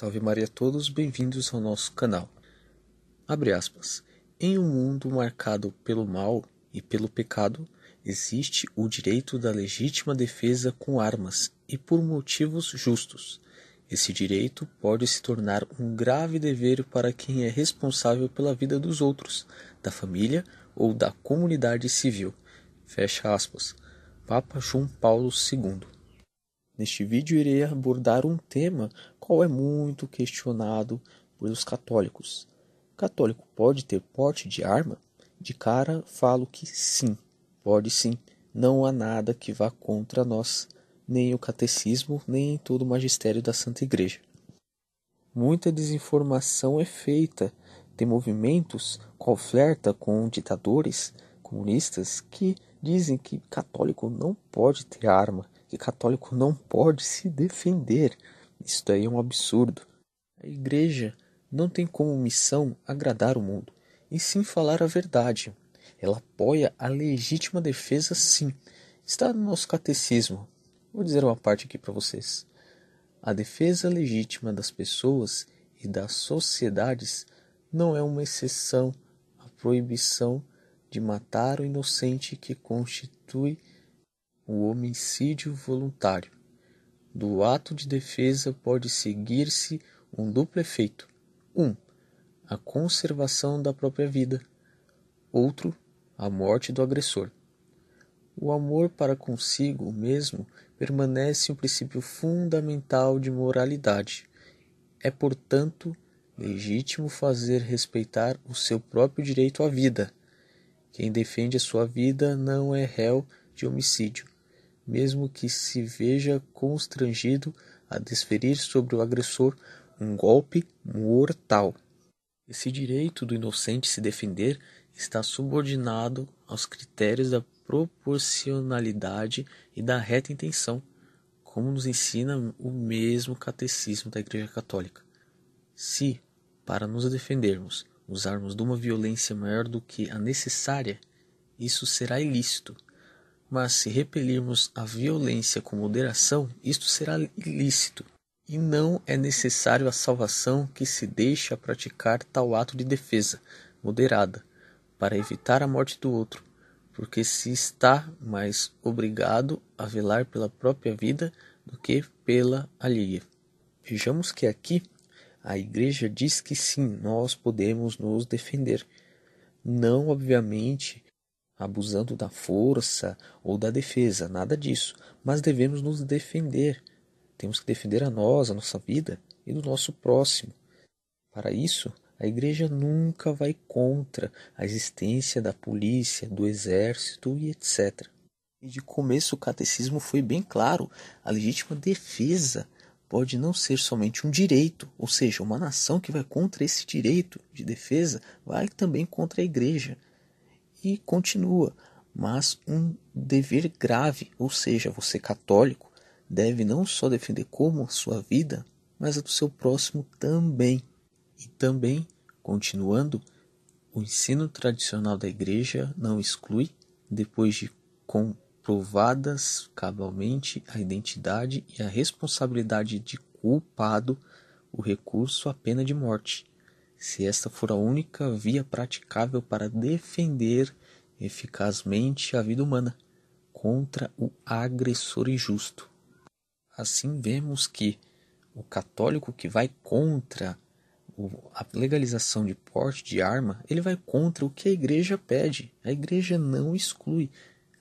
Salve Maria a todos, bem-vindos ao nosso canal. Abre aspas. Em um mundo marcado pelo mal e pelo pecado, existe o direito da legítima defesa com armas e por motivos justos. Esse direito pode se tornar um grave dever para quem é responsável pela vida dos outros, da família ou da comunidade civil. Fecha aspas. Papa João Paulo II. Neste vídeo irei abordar um tema qual é muito questionado pelos católicos. Católico pode ter porte de arma? De cara falo que sim, pode sim. Não há nada que vá contra nós, nem o catecismo, nem todo o magistério da Santa Igreja. Muita desinformação é feita. Tem movimentos que oferta com ditadores comunistas que dizem que católico não pode ter arma, que católico não pode se defender. Isso daí é um absurdo. A igreja não tem como missão agradar o mundo, e sim falar a verdade. Ela apoia a legítima defesa, sim. Está no nosso catecismo. Vou dizer uma parte aqui para vocês. A defesa legítima das pessoas e das sociedades não é uma exceção à proibição de matar o inocente que constitui o homicídio voluntário do ato de defesa pode seguir-se um duplo efeito: um, a conservação da própria vida, outro, a morte do agressor. O amor para consigo mesmo permanece um princípio fundamental de moralidade. É, portanto, legítimo fazer respeitar o seu próprio direito à vida. Quem defende a sua vida não é réu de homicídio mesmo que se veja constrangido a desferir sobre o agressor um golpe mortal. Esse direito do inocente se defender está subordinado aos critérios da proporcionalidade e da reta intenção, como nos ensina o mesmo catecismo da Igreja Católica. Se, para nos defendermos, usarmos de uma violência maior do que a necessária, isso será ilícito. Mas se repelirmos a violência com moderação, isto será ilícito, e não é necessário a salvação que se deixa praticar tal ato de defesa, moderada, para evitar a morte do outro, porque se está mais obrigado a velar pela própria vida do que pela alheia. Vejamos que aqui a Igreja diz que sim, nós podemos nos defender. Não, obviamente, abusando da força ou da defesa, nada disso. Mas devemos nos defender. Temos que defender a nós, a nossa vida e do nosso próximo. Para isso, a igreja nunca vai contra a existência da polícia, do exército e etc. E de começo o catecismo foi bem claro: a legítima defesa pode não ser somente um direito, ou seja, uma nação que vai contra esse direito de defesa vai também contra a igreja. E continua, mas um dever grave, ou seja, você católico deve não só defender como a sua vida, mas a do seu próximo também. E também, continuando, o ensino tradicional da igreja não exclui, depois de comprovadas cabalmente a identidade e a responsabilidade de culpado, o recurso à pena de morte, se esta for a única via praticável para defender eficazmente a vida humana contra o agressor injusto. Assim vemos que o católico que vai contra a legalização de porte de arma, ele vai contra o que a igreja pede. A igreja não exclui.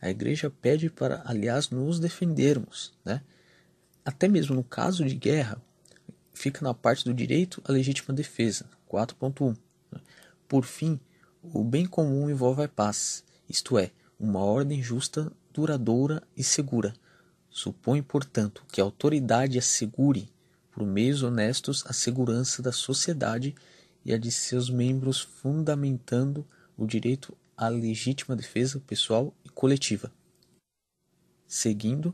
A igreja pede para, aliás, nos defendermos, né? Até mesmo no caso de guerra, fica na parte do direito à legítima defesa. 4.1. Né? Por fim, o bem comum envolve a paz, isto é, uma ordem justa, duradoura e segura. Supõe, portanto, que a autoridade assegure, por meios honestos, a segurança da sociedade e a de seus membros, fundamentando o direito à legítima defesa pessoal e coletiva. Seguindo,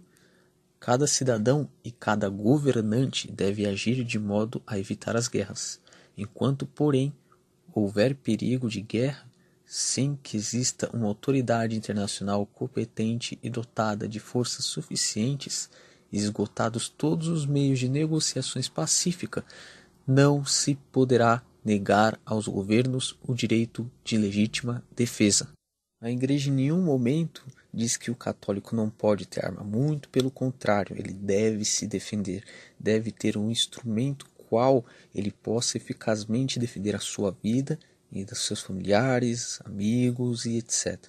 cada cidadão e cada governante deve agir de modo a evitar as guerras Enquanto, porém, houver perigo de guerra, sem que exista uma autoridade internacional competente e dotada de forças suficientes, esgotados todos os meios de negociações pacífica, não se poderá negar aos governos o direito de legítima defesa. A Igreja em nenhum momento diz que o católico não pode ter arma, muito pelo contrário, ele deve se defender, deve ter um instrumento qual ele possa eficazmente defender a sua vida e dos seus familiares, amigos e etc.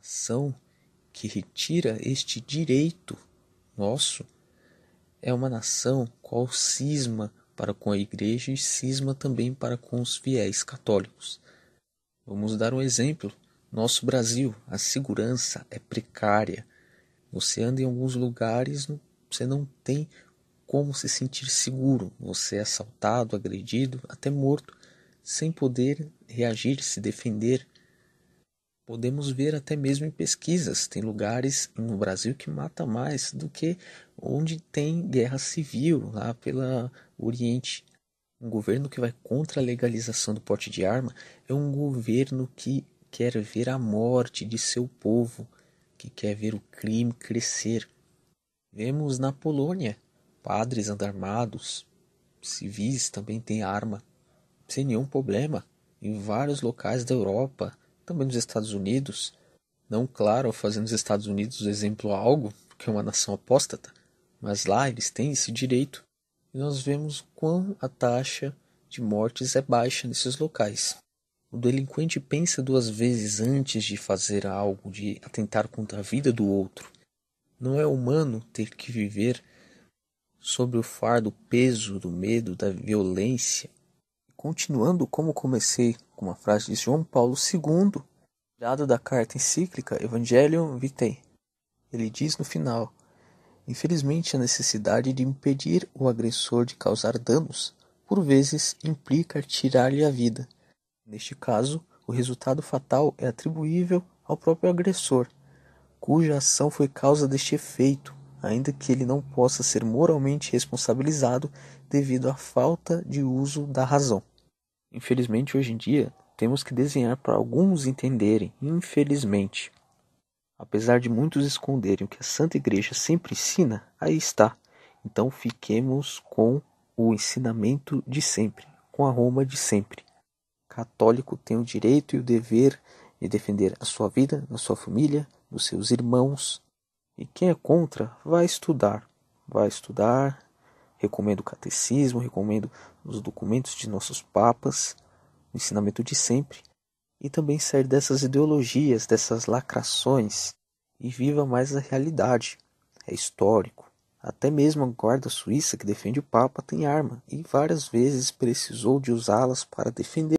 Ação que retira este direito nosso é uma nação qual cisma para com a igreja e cisma também para com os fiéis católicos. Vamos dar um exemplo. Nosso Brasil, a segurança é precária. Você anda em alguns lugares, você não tem como se sentir seguro. Você é assaltado, agredido, até morto, sem poder reagir, se defender. Podemos ver até mesmo em pesquisas, tem lugares no Brasil que mata mais do que onde tem guerra civil, lá pela Oriente. Um governo que vai contra a legalização do porte de arma é um governo que quer ver a morte de seu povo, que quer ver o crime crescer. Vemos na Polônia Padres andam armados, civis também têm arma, sem nenhum problema, em vários locais da Europa, também nos Estados Unidos. Não, claro, fazendo os Estados Unidos exemplo a algo, porque é uma nação apóstata, mas lá eles têm esse direito. E nós vemos quão a taxa de mortes é baixa nesses locais. O delinquente pensa duas vezes antes de fazer algo, de atentar contra a vida do outro. Não é humano ter que viver sobre o fardo peso do medo da violência. Continuando como comecei com uma frase de João Paulo II, tirada da carta encíclica Evangelium Vitae. Ele diz no final: Infelizmente, a necessidade de impedir o agressor de causar danos, por vezes, implica tirar-lhe a vida. Neste caso, o resultado fatal é atribuível ao próprio agressor, cuja ação foi causa deste efeito ainda que ele não possa ser moralmente responsabilizado devido à falta de uso da razão. Infelizmente, hoje em dia, temos que desenhar para alguns entenderem, infelizmente. Apesar de muitos esconderem o que a Santa Igreja sempre ensina, aí está. Então fiquemos com o ensinamento de sempre, com a Roma de sempre. Católico tem o direito e o dever de defender a sua vida, a sua família, dos seus irmãos, e quem é contra, vai estudar. Vai estudar. Recomendo o catecismo, recomendo os documentos de nossos papas, o ensinamento de sempre. E também sair dessas ideologias, dessas lacrações e viva mais a realidade. É histórico. Até mesmo a guarda suíça que defende o Papa tem arma e várias vezes precisou de usá-las para defender.